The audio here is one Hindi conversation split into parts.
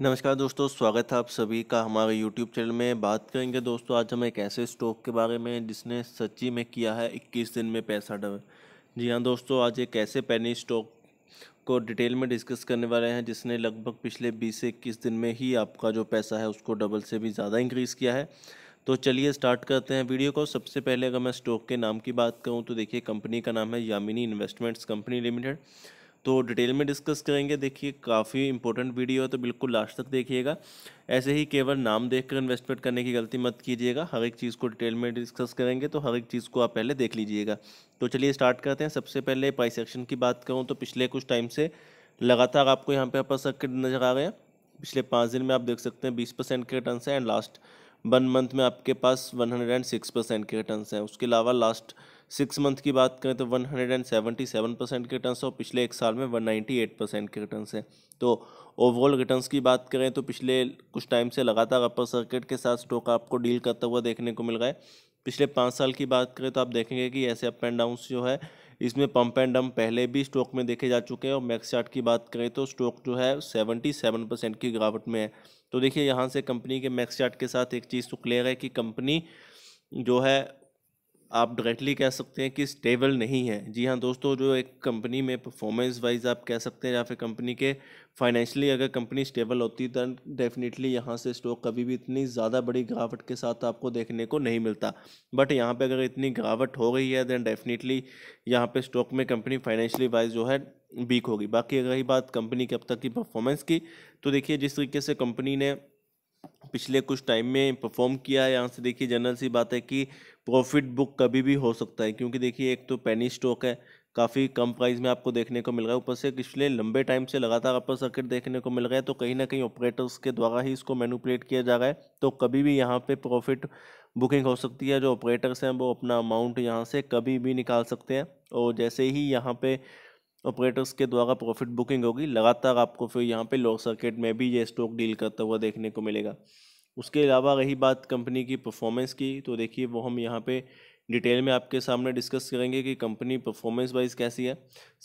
नमस्कार दोस्तों स्वागत है आप सभी का हमारे यूट्यूब चैनल में बात करेंगे दोस्तों आज हम एक ऐसे स्टॉक के बारे में जिसने सच्ची में किया है 21 दिन में पैसा डबल जी हाँ दोस्तों आज एक ऐसे पैनी स्टॉक को डिटेल में डिस्कस करने वाले हैं जिसने लगभग पिछले 20 से 21 दिन में ही आपका जो पैसा है उसको डबल से भी ज़्यादा इंक्रीज़ किया है तो चलिए स्टार्ट करते हैं वीडियो को सबसे पहले अगर मैं स्टॉक के नाम की बात करूँ तो देखिए कंपनी का नाम है यामिनी इन्वेस्टमेंट्स कंपनी लिमिटेड तो डिटेल में डिस्कस करेंगे देखिए काफ़ी इंपॉर्टेंट वीडियो है तो बिल्कुल लास्ट तक देखिएगा ऐसे ही केवल नाम देखकर इन्वेस्टमेंट करने की गलती मत कीजिएगा हर एक चीज़ को डिटेल में डिस्कस करेंगे तो हर एक चीज़ को आप पहले देख लीजिएगा तो चलिए स्टार्ट करते हैं सबसे पहले प्राइस एक्शन की बात करूँ तो पिछले कुछ टाइम से लगातार आपको यहाँ पर अपर सर्किट नज़र आ रहे हैं पिछले पाँच दिन में आप देख सकते हैं बीस परसेंट के रिटर्न हैं एंड लास्ट वन मंथ में आपके पास one hundred and six percent के रिटर्न हैं उसके अलावा लास्ट सिक्स मंथ की बात करें तो 177 परसेंट के रिटर्न्स और पिछले एक साल में 198 परसेंट के रिटर्न्स हैं तो ओवरऑल रिटर्न्स की बात करें तो पिछले कुछ टाइम से लगातार अपर सर्किट के साथ स्टॉक आपको डील करता हुआ देखने को मिल रहा है पिछले पाँच साल की बात करें तो आप देखेंगे कि ऐसे अप एंड डाउन जो है इसमें पंप एंड डम पहले भी स्टॉक में देखे जा चुके हैं और मैक्स चार्ट की बात करें तो स्टॉक जो है सेवेंटी सेवन परसेंट की गिरावट में है तो देखिए यहाँ से कंपनी के मैक्स चार्ट के साथ एक चीज़ तो क्लियर है कि कंपनी जो है आप डायरेक्टली कह सकते हैं कि स्टेबल नहीं है जी हाँ दोस्तों जो एक कंपनी में परफॉर्मेंस वाइज आप कह सकते हैं या फिर कंपनी के फाइनेंशियली अगर कंपनी स्टेबल होती तो डेफिनेटली यहाँ से स्टॉक कभी भी इतनी ज़्यादा बड़ी गिरावट के साथ आपको देखने को नहीं मिलता बट यहाँ पे अगर इतनी गिरावट हो गई है दैन डेफिनेटली यहाँ पे स्टॉक में कंपनी फाइनेंशियली वाइज जो है वीक होगी बाकी अगर ही बात कंपनी के अब तक की परफॉर्मेंस की तो देखिए जिस तरीके से कंपनी ने पिछले कुछ टाइम में परफॉर्म किया है यहाँ से देखिए जनरल सी बात है कि प्रॉफिट बुक कभी भी हो सकता है क्योंकि देखिए एक तो पेनी स्टॉक है काफ़ी कम प्राइस में आपको देखने को मिल रहा है ऊपर से पिछले लंबे टाइम से लगातार अपर सर्किट देखने को मिल रहा है तो कहीं ना कहीं ऑपरेटर्स के द्वारा ही इसको मैनुपलेट किया जा रहा है तो कभी भी यहाँ पे प्रॉफिट बुकिंग हो सकती है जो ऑपरेटर्स हैं वो अपना अमाउंट यहाँ से कभी भी निकाल सकते हैं और जैसे ही यहाँ पे ऑपरेटर्स के द्वारा प्रॉफिट बुकिंग होगी लगातार आपको फिर यहाँ पे लॉन्ग सर्किट में भी ये स्टॉक डील करता हुआ देखने को मिलेगा उसके अलावा रही बात कंपनी की परफॉर्मेंस की तो देखिए वो हम यहाँ पे डिटेल में आपके सामने डिस्कस करेंगे कि कंपनी परफॉर्मेंस वाइज कैसी है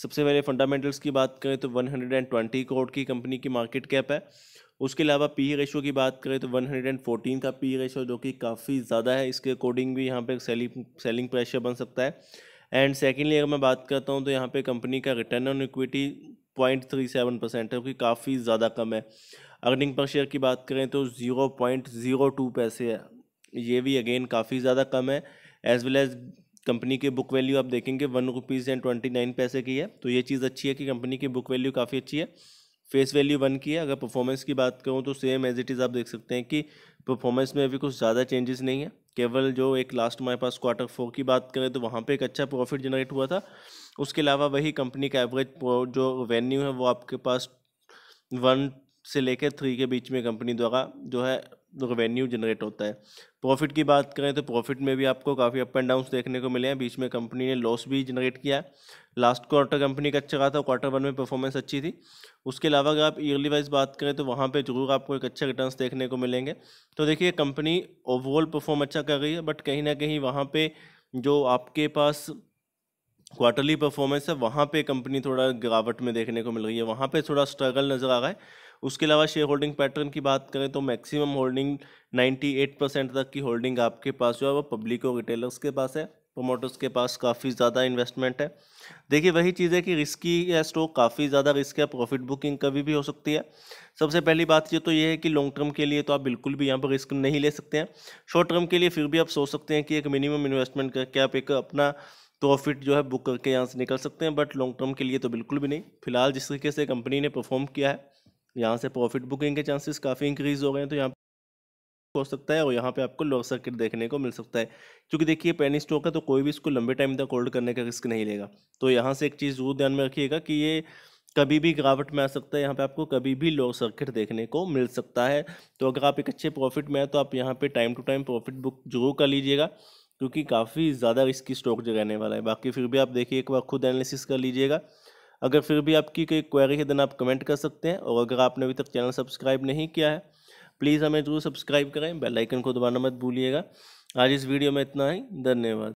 सबसे पहले फंडामेंटल्स की बात करें तो 120 करोड़ की कंपनी की मार्केट कैप है उसके अलावा पी रेशो e की बात करें तो 114 का पी रेशो e जो कि काफ़ी ज़्यादा है इसके अकॉर्डिंग भी यहाँ पे सेलिंग सेलिंग प्रेशर बन सकता है एंड सेकेंडली अगर मैं बात करता हूँ तो यहाँ पे कंपनी का return on equity point three seven percent है क्योंकि काफ़ी ज़्यादा कम है अर्निंग पर शेयर की बात करें तो ज़ीरो पॉइंट ज़ीरो टू पैसे है ये भी अगेन काफ़ी ज़्यादा कम है एज वेल एज़ कंपनी की बुक वैल्यू आप देखेंगे one rupees and twenty nine paise की है तो ये चीज़ अच्छी है कि कंपनी की बुक वैल्यू काफ़ी अच्छी है फेस वैल्यू वन की है अगर परफॉर्मेंस की बात करूँ तो सेम एज इट इज़ आप देख सकते हैं कि परफॉर्मेंस में अभी कुछ ज़्यादा चेंजेस नहीं है केवल जो एक लास्ट हमारे पास क्वार्टर फोर की बात करें तो वहाँ पे एक अच्छा प्रॉफिट जनरेट हुआ था उसके अलावा वही कंपनी का एवरेज जो रेवेन्यू है वो आपके पास वन से लेकर थ्री के बीच में कंपनी द्वारा जो है रेवेन्यू जनरेट होता है प्रॉफिट की बात करें तो प्रॉफिट में भी आपको काफ़ी अप एंड डाउन्स देखने को मिले हैं बीच में कंपनी ने लॉस भी जनरेट किया लास्ट क्वार्टर कंपनी का अच्छा रहा था क्वार्टर वन में परफॉर्मेंस अच्छी थी उसके अलावा अगर आप ईयरली वाइज बात करें तो वहाँ पर जरूर आपको एक अच्छा रिटर्न देखने को मिलेंगे तो देखिए कंपनी ओवरऑल परफॉर्म अच्छा कर रही है बट कहीं ना कहीं वहाँ पर जो आपके पास क्वार्टरली परफॉर्मेंस है वहाँ पे कंपनी थोड़ा गिरावट में देखने को मिल रही है वहाँ पे थोड़ा स्ट्रगल नज़र आ रहा है उसके अलावा शेयर होल्डिंग पैटर्न की बात करें तो मैक्सिमम होल्डिंग 98 परसेंट तक की होल्डिंग आपके पास जो है वो पब्लिक और रिटेलर्स के पास है प्रोमोटर्स के पास काफ़ी ज़्यादा इन्वेस्टमेंट है देखिए वही चीज़ है कि रिस्की है स्टॉक काफ़ी ज़्यादा रिस्क है प्रॉफिट बुकिंग कभी भी हो सकती है सबसे पहली बात ये तो ये है कि लॉन्ग टर्म के लिए तो आप बिल्कुल भी यहाँ पर रिस्क नहीं ले सकते हैं शॉर्ट टर्म के लिए फिर भी आप सोच सकते हैं कि एक मिनिमम इन्वेस्टमेंट करके आप एक अपना प्रॉफिट तो जो है बुक करके यहाँ से निकल सकते हैं बट लॉन्ग टर्म के लिए तो बिल्कुल भी नहीं फिलहाल जिस तरीके से कंपनी ने परफॉर्म किया है यहाँ से प्रॉफिट बुकिंग के चांसेस काफ़ी इंक्रीज हो गए हैं तो यहाँ हो सकता है और यहाँ पे आपको लॉ सर्किट देखने को मिल सकता है क्योंकि देखिए पेनी स्टॉक है तो कोई भी इसको लंबे टाइम तक होल्ड करने का रिस्क नहीं लेगा तो यहाँ से एक चीज़ जरूर ध्यान में रखिएगा कि ये कभी भी गिरावट में आ सकता है यहाँ पे आपको कभी भी लॉ सर्किट देखने को मिल सकता है तो अगर आप एक अच्छे प्रॉफिट में है तो आप यहाँ पे time to time profit book जरूर कर लीजिएगा क्योंकि काफ़ी ज़्यादा रिस्की स्टॉक जो रहने वाला है बाकी फिर भी आप देखिए एक बार खुद एनालिसिस कर लीजिएगा अगर फिर भी आपकी कोई क्वेरी है देन आप कमेंट कर सकते हैं और अगर आपने अभी तक चैनल सब्सक्राइब नहीं किया है प्लीज़ हमें जरूर सब्सक्राइब करें बेल आइकन को दबाना मत भूलिएगा आज इस वीडियो में इतना ही धन्यवाद